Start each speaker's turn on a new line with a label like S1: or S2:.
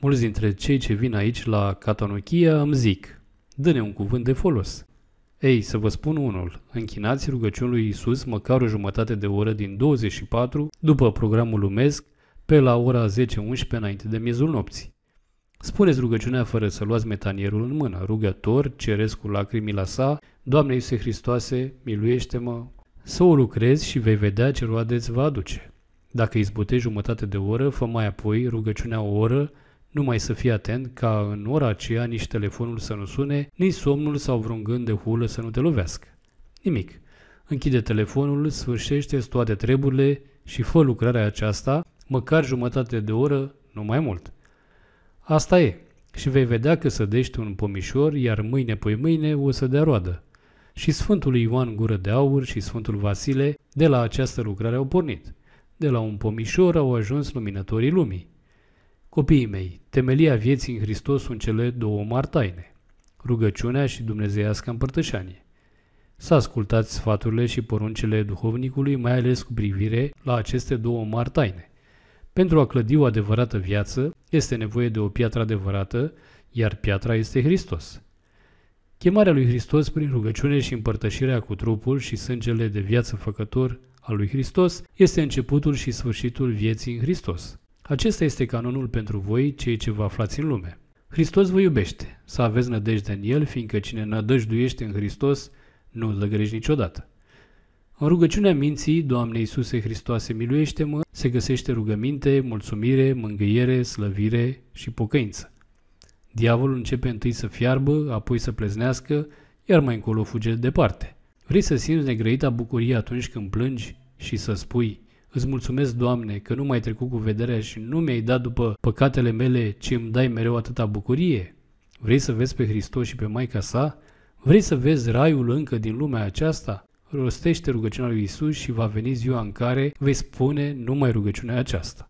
S1: Mulți dintre cei ce vin aici la Catanochia îmi zic, dă-ne un cuvânt de folos. Ei, să vă spun unul, închinați rugăciunul lui Isus măcar o jumătate de oră din 24 după programul lumesc pe la ora 10-11 înainte de miezul nopții. Spuneți rugăciunea fără să luați metanierul în mână, rugător, ceresc cu lacrimi la sa, Doamne Iisuse Hristoase, miluiește-mă, să o lucrezi și vei vedea ce roade îți va aduce. Dacă îi jumătate de oră, fă mai apoi rugăciunea o oră numai să fii atent ca în ora aceea nici telefonul să nu sune, nici somnul sau vreun gând de hulă să nu te lovească. Nimic. Închide telefonul, sfârșește toate treburile și fă lucrarea aceasta, măcar jumătate de oră, nu mai mult. Asta e. Și vei vedea că dești un pomișor, iar mâine pe mâine o să dea roadă. Și Sfântul Ioan Gură de Aur și Sfântul Vasile de la această lucrare au pornit. De la un pomișor au ajuns luminătorii lumii. Copiii mei, temelia vieții în Hristos sunt cele două mari taine, rugăciunea și dumnezeiască împărtășanie. Să ascultați sfaturile și poruncile duhovnicului, mai ales cu privire la aceste două mari taine. Pentru a clădi o adevărată viață, este nevoie de o piatră adevărată, iar piatra este Hristos. Chemarea lui Hristos prin rugăciune și împărtășirea cu trupul și sângele de viață făcător al lui Hristos este începutul și sfârșitul vieții în Hristos. Acesta este canonul pentru voi, cei ce vă aflați în lume. Hristos vă iubește, să aveți nădejde în El, fiindcă cine nădăjduiește în Hristos nu îl lăgărești niciodată. În rugăciunea minții, Doamne Iisuse Hristoase, miluiește-mă, se găsește rugăminte, mulțumire, mângâiere, slăvire și pocăință. Diavolul începe întâi să fiarbă, apoi să pleznească, iar mai încolo fuge departe. Vrei să simți negrăita bucurie atunci când plângi și să spui, Îți mulțumesc, Doamne, că nu m-ai trecut cu vederea și nu mi-ai dat după păcatele mele ce îmi dai mereu atâta bucurie. Vrei să vezi pe Hristos și pe Maica sa? Vrei să vezi raiul încă din lumea aceasta? Rostește rugăciunea lui Isus și va veni ziua în care vei spune numai rugăciunea aceasta.